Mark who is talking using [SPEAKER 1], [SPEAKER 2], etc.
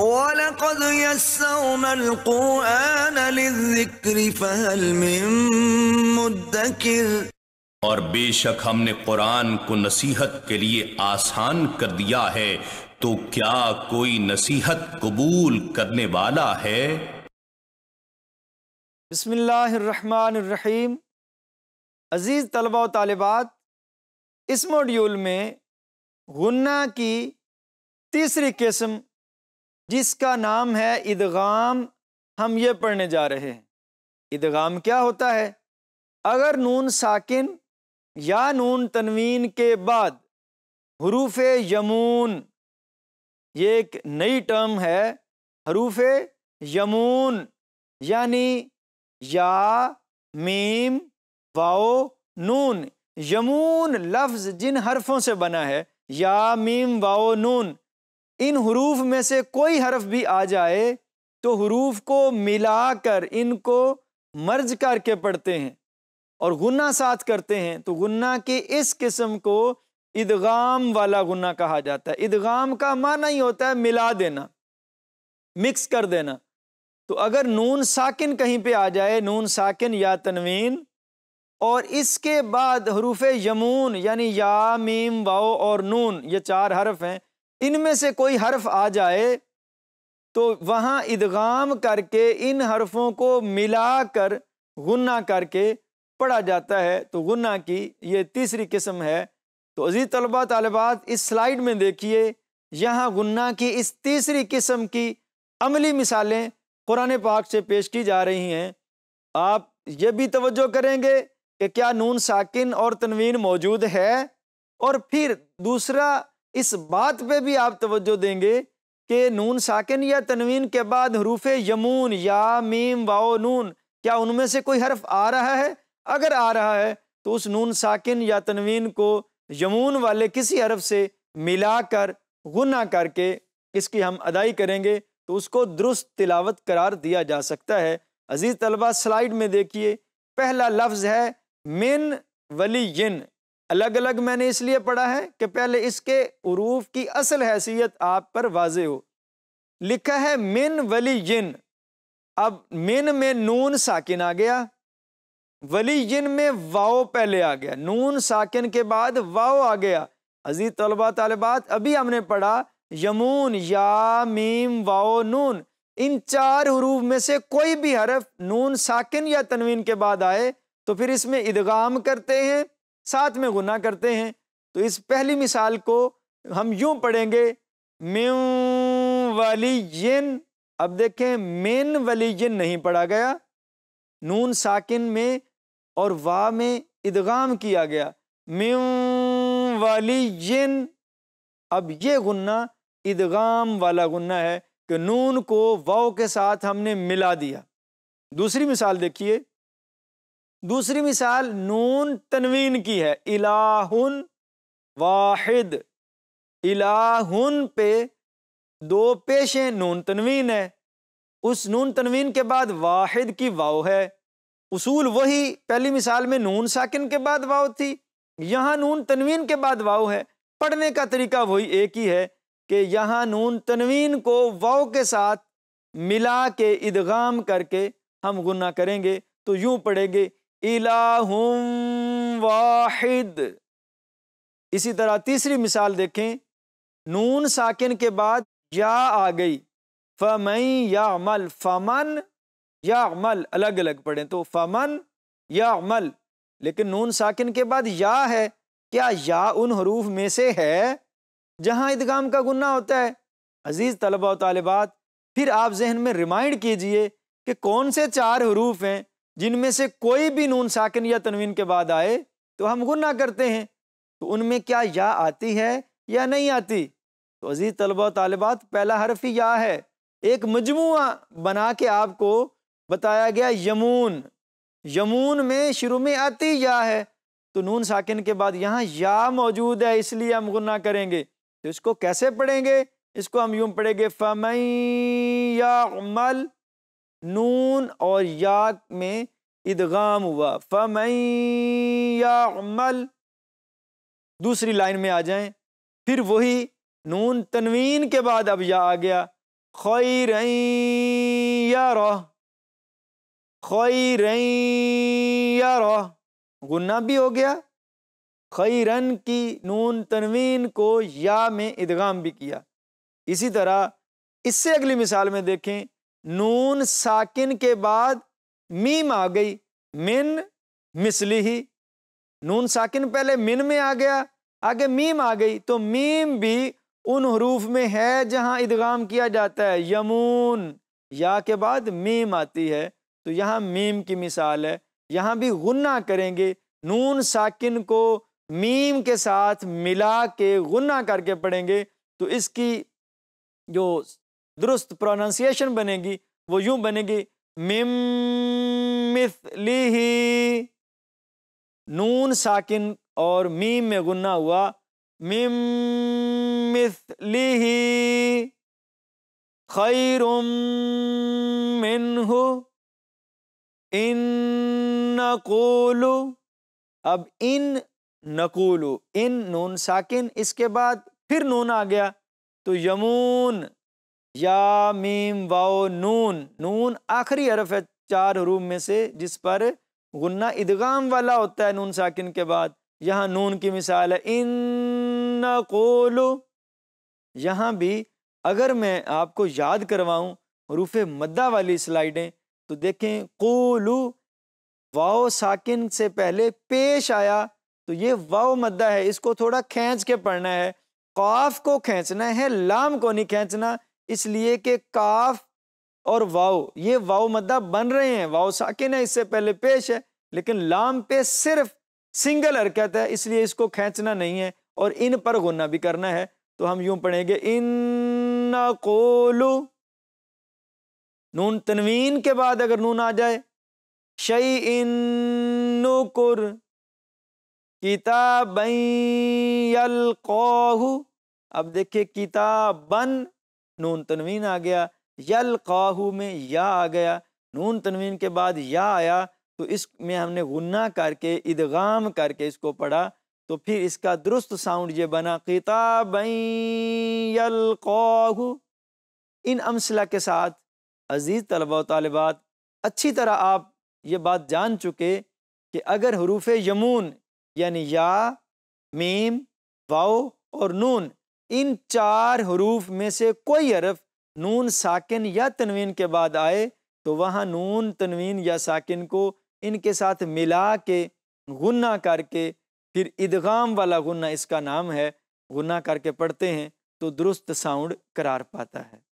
[SPEAKER 1] ولقد يسرنا القرآن للذكر فهل من مدكر और बेशक हमने कुरान को नसीहत के लिए आसान कर दिया है तो क्या कोई नसीहत कबूल करने वाला है बसमीम अज़ीज़ तलबा तलबात इस मॉड्यूल में गन्ना की तीसरी किस्म जिसका नाम है इदगाम हम ये पढ़ने जा रहे हैं इदगाम क्या होता है अगर नून साकिन या नून तनवीन के बाद हरूफ यमून ये एक नई टर्म है हरूफ यमून यानी या मीम वाओ नून यमून लफ्ज़ जिन हरफों से बना है या मीम वाओ नून इन हरूफ में से कोई हरफ भी आ जाए तो हरूफ को मिलाकर इनको मर्ज करके पढ़ते हैं और गुन्ना साथ करते हैं तो गुन्ना के इस किस्म को इदगाम वाला गुन्ना कहा जाता है इदगाम का माना ही होता है मिला देना मिक्स कर देना तो अगर नून साकिन कहीं पे आ जाए नून साकिन या तनवीन और इसके बाद हरूफ यमून यानी या मीम वाओ और नून ये चार हरफ हैं इनमें से कोई हर्फ आ जाए तो वहाँ इदगाम करके इन हरफों को मिलाकर गुना करके पढ़ा जाता है तो गुना की ये तीसरी किस्म है तो अजीज़ तलबा तलबात इस स्लाइड में देखिए यहाँ गुना की इस तीसरी किस्म की अमली मिसालें कुरान पाक से पेश की जा रही हैं आप ये भी तवज्जो करेंगे कि क्या नून साकिन और तनवीन मौजूद है और फिर दूसरा इस बात पे भी आप तवज्जो देंगे कि नून साकिन या तनवीन के बाद हरूफ यमून या मीम वाओ नून क्या उनमें से कोई हर्फ आ रहा है अगर आ रहा है तो उस नून साकिन या तनवीन को यमून वाले किसी हरफ से मिला कर गुना करके इसकी हम अदाई करेंगे तो उसको दुरुस्त तिलावत करार दिया जा सकता है अजीज़ तलबा स्लाइड में देखिए पहला लफ्ज़ है मिन वली यिन अलग अलग मैंने इसलिए पढ़ा है कि पहले इसके रूफ की असल हैसियत आप पर वाज हो लिखा है मिन वली जिन अब मिन में नून साकिन आ गया वली जिन में वाओ पहले आ गया नून साकिन के बाद वाओ आ गया अजीज तलबा तलबात अभी हमने पढ़ा यमून या मीम वाओ नून इन चार हरूफ में से कोई भी हरफ नून साकिन या तनवीन के बाद आए तो फिर इसमें इदगाम करते हैं साथ में गुना करते हैं तो इस पहली मिसाल को हम यूं पढ़ेंगे म्यू वाली जिन अब देखें मेन वाली जिन नहीं पढ़ा गया नून साकिन में और वाह में इदगाम किया गया मे वाली जिन अब ये गुन्ना इदगाम वाला गुन्ना है कि नून को वाओ के साथ हमने मिला दिया दूसरी मिसाल देखिए दूसरी मिसाल नून तनवीन की है इलाहुन वाहिद इलाहुन पे दो पेशे नून तनवीन है उस नून तनवीन के बाद वाहिद की वाव है उसूल वही पहली मिसाल में नून साकिन के बाद वाव थी यहाँ नून तनवीन के बाद वाव है पढ़ने का तरीका वही एक ही है कि यहाँ नून तनवीन को वाव के साथ मिला के इदगाम करके हम गुना करेंगे तो यूं पढ़ेंगे इलाहुम वाहिद इसी तरह तीसरी मिसाल देखें नून साकिन के बाद या आ गई फ़मई या अमल फ़मन या अमल अलग अलग पढ़ें तो फ़मन या अमल लेकिन नून साकिन के बाद या है क्या या उन हरूफ में से है जहाँ इदगाम का गुना होता है अज़ीज़ तलबा तलबात फिर आप जहन में रिमाइंड कीजिए कि कौन से चार हरूफ हैं जिनमें से कोई भी नून साकिन या तनवीन के बाद आए तो हम गुना करते हैं तो उनमें क्या या आती है या नहीं आती तो अजीज़ तलबा तलबात पहला हरफ ही या है एक मजमू बना के आपको बताया गया यमून यमून में शुरू में आती या है तो नून साकिन के बाद यहाँ या मौजूद है इसलिए हम गुना करेंगे तो इसको कैसे पढ़ेंगे इसको हम यूं पढ़ेंगे फमई उमल नून और या में इदगाम हुआ फ़मल दूसरी लाइन में आ जाएं फिर वही नून तनवीन के बाद अब या आ गया रई या रह रई या रो गुन्ना भी हो गया खैरन की नून तनवीन को या में इदगाम भी किया इसी तरह इससे अगली मिसाल में देखें नून साकिन के बाद मीम आ गई मिन मिसली ही नून साकिन पहले मिन में आ गया आगे मीम आ गई तो मीम भी उन हरूफ में है जहां इदगाम किया जाता है यमून या के बाद मीम आती है तो यहाँ मीम की मिसाल है यहाँ भी गुन्ना करेंगे नून साकिन को मीम के साथ मिला के गुन्ना करके पढ़ेंगे तो इसकी जो दुरुस्त प्रोनाउंसिएशन बनेगी वो यूं बनेगी मिम नून साकिन और मीम में गुन्ना हुआ मिम मिथलिही खैरुम मिनहु इन नकोलु अब इन नकोलु इन नून साकिन इसके बाद फिर नून आ गया तो यमून या मीम वाओ नून नून आखिरी हरफ है चार हरूम में से जिस पर गुन्ना इदगाम वाला होता है नून साकिन के बाद यहाँ नून की मिसाल है इन कोलो यहाँ भी अगर मैं आपको याद करवाऊँ रूफ मद्दा वाली स्लाइडें तो देखें कोलू वाओ साकिन से पहले पेश आया तो ये वाओ मद्दा है इसको थोड़ा खींच के पढ़ना है कौफ को खींचना है लाम को नहीं खींचना इसलिए कि काफ और वाओ ये वाओ मद्दा बन रहे हैं वाओ साकिन है इससे पहले पेश है लेकिन लाम पे सिर्फ सिंगल हरकत है इसलिए इसको खींचना नहीं है और इन पर गुना भी करना है तो हम यूं पढ़ेंगे इन कोलू नून तनवीन के बाद अगर नून आ जाए शई इन नुकुर किताबन अब देखिए किताबन नून तनवीन आ गया यल काहू में या आ गया नून तनवीन के बाद या आया तो इसमें हमने गुन्ना करके इदगाम करके इसको पढ़ा तो फिर इसका दुरुस्त साउंड ये बना किताब इन अमसला के साथ अजीज़ तलबा तलबात अच्छी तरह आप ये बात जान चुके कि अगर हरूफ यमून यानी या मीम वाओ और नून इन चार हरूफ में से कोई अरफ नून साकिन या तनवीन के बाद आए तो वहाँ नून तनवीन या साकिन को इनके साथ मिला के गुना करके फिर इदगाम वाला गुना इसका नाम है गुना करके पढ़ते हैं तो दुरुस्त साउंड करार पाता है